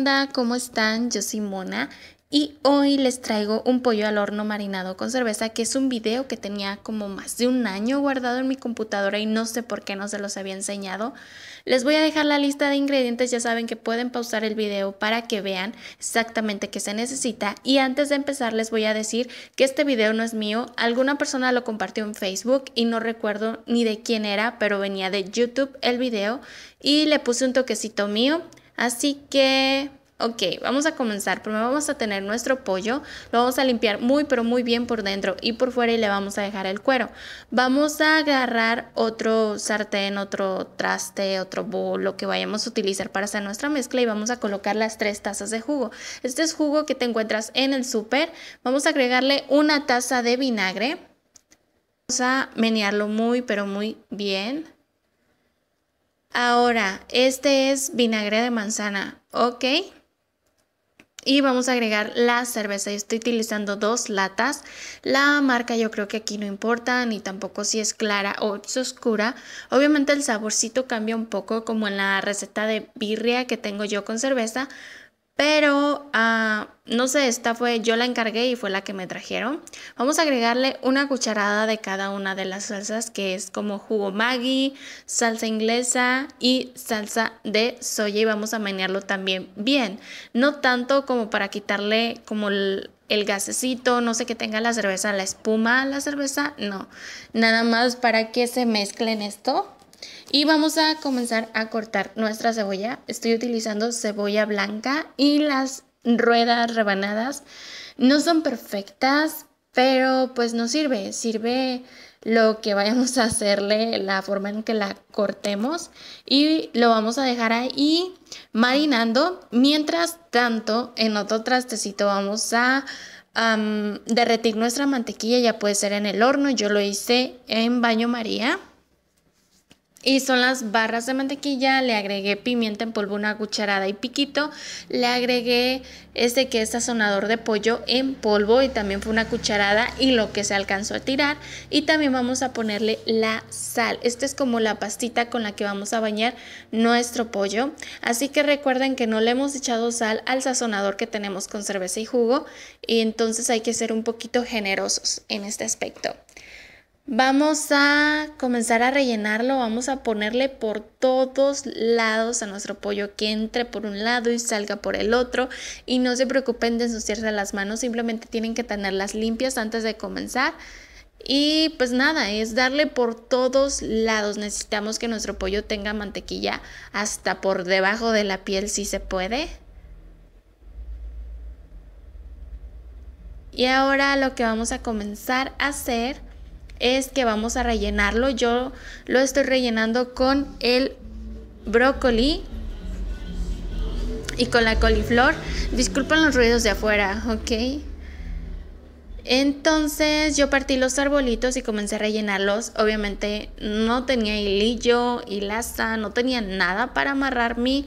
Hola, ¿cómo están? Yo soy Mona y hoy les traigo un pollo al horno marinado con cerveza, que es un video que tenía como más de un año guardado en mi computadora y no sé por qué no se los había enseñado. Les voy a dejar la lista de ingredientes, ya saben que pueden pausar el video para que vean exactamente qué se necesita. Y antes de empezar les voy a decir que este video no es mío, alguna persona lo compartió en Facebook y no recuerdo ni de quién era, pero venía de YouTube el video y le puse un toquecito mío. Así que Ok, vamos a comenzar. Primero vamos a tener nuestro pollo, lo vamos a limpiar muy pero muy bien por dentro y por fuera y le vamos a dejar el cuero. Vamos a agarrar otro sartén, otro traste, otro bol, lo que vayamos a utilizar para hacer nuestra mezcla y vamos a colocar las tres tazas de jugo. Este es jugo que te encuentras en el súper. Vamos a agregarle una taza de vinagre. Vamos a menearlo muy pero muy bien. Ahora, este es vinagre de manzana, ¿ok? Y vamos a agregar la cerveza. Yo estoy utilizando dos latas. La marca yo creo que aquí no importa, ni tampoco si es clara o es oscura. Obviamente el saborcito cambia un poco como en la receta de birria que tengo yo con cerveza, pero, ah, no sé, esta fue, yo la encargué y fue la que me trajeron. Vamos a agregarle una cucharada de cada una de las salsas, que es como jugo Maggi, salsa inglesa y salsa de soya. Y vamos a menearlo también bien. No tanto como para quitarle como el, gasecito, no sé que tenga la cerveza, la espuma, la cerveza, no. Nada más para que se mezclen esto y vamos a comenzar a cortar nuestra cebolla. Estoy utilizando cebolla blanca y las ruedas rebanadas no son perfectas, pero pues no sirve. Sirve lo que vayamos a hacerle, la forma en que la cortemos y lo vamos a dejar ahí marinando. Mientras tanto, en otro trastecito vamos a derretir nuestra mantequilla, ya puede ser en el horno, yo lo hice en baño María. Y son las barras de mantequilla, le agregué pimienta en polvo una cucharada y piquito, le agregué este que es sazonador de pollo en polvo y también fue una cucharada y lo que se alcanzó a tirar. Y también vamos a ponerle la sal, esta es como la pastita con la que vamos a bañar nuestro pollo. Así que recuerden que no le hemos echado sal al sazonador que tenemos con cerveza y jugo y entonces hay que ser un poquito generosos en este aspecto. Vamos a comenzar a rellenarlo, vamos a ponerle por todos lados a nuestro pollo que entre por un lado y salga por el otro y no se preocupen de ensuciarse las manos, simplemente tienen que tenerlas limpias antes de comenzar. Y pues nada, es darle por todos lados. Necesitamos que nuestro pollo tenga mantequilla hasta por debajo de la piel si se puede. Y ahora lo que vamos a comenzar a hacer es que vamos a rellenarlo. Yo lo estoy rellenando con el brócoli y con la coliflor. Disculpen los ruidos de afuera, ¿ok? Entonces yo partí los arbolitos y comencé a rellenarlos. Obviamente no tenía hilillo, hilaza, no tenía nada para amarrar mi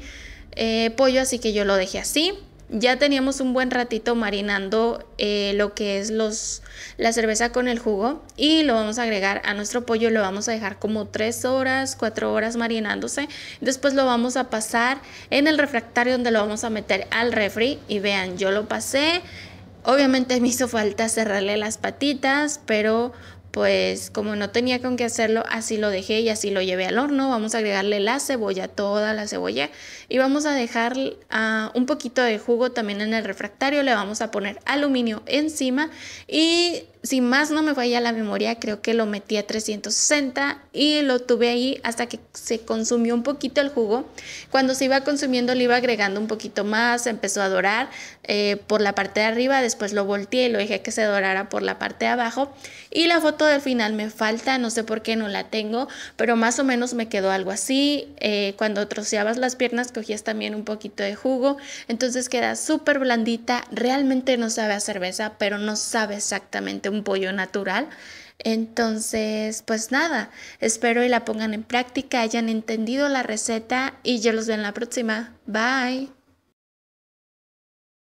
eh, pollo, así que yo lo dejé así. Ya teníamos un buen ratito marinando eh, lo que es los, la cerveza con el jugo y lo vamos a agregar a nuestro pollo, lo vamos a dejar como 3 horas, 4 horas marinándose. Después lo vamos a pasar en el refractario donde lo vamos a meter al refri y vean, yo lo pasé. Obviamente me hizo falta cerrarle las patitas, pero pues como no tenía con qué hacerlo, así lo dejé y así lo llevé al horno. Vamos a agregarle la cebolla, toda la cebolla. Y vamos a dejar ah, un poquito de jugo también en el refractario. Le vamos a poner aluminio encima y si más no me falla la memoria, creo que lo metí a 360 y lo tuve ahí hasta que se consumió un poquito el jugo. Cuando se iba consumiendo le iba agregando un poquito más, empezó a dorar eh, por la parte de arriba, después lo volteé y lo dejé que se dorara por la parte de abajo. Y la foto del final me falta, no sé por qué no la tengo, pero más o menos me quedó algo así. Eh, cuando troceabas las piernas cogías también un poquito de jugo, entonces queda súper blandita, realmente no sabe a cerveza, pero no sabe exactamente un pollo natural. Entonces, pues nada, espero y la pongan en práctica, hayan entendido la receta y yo los veo en la próxima. Bye.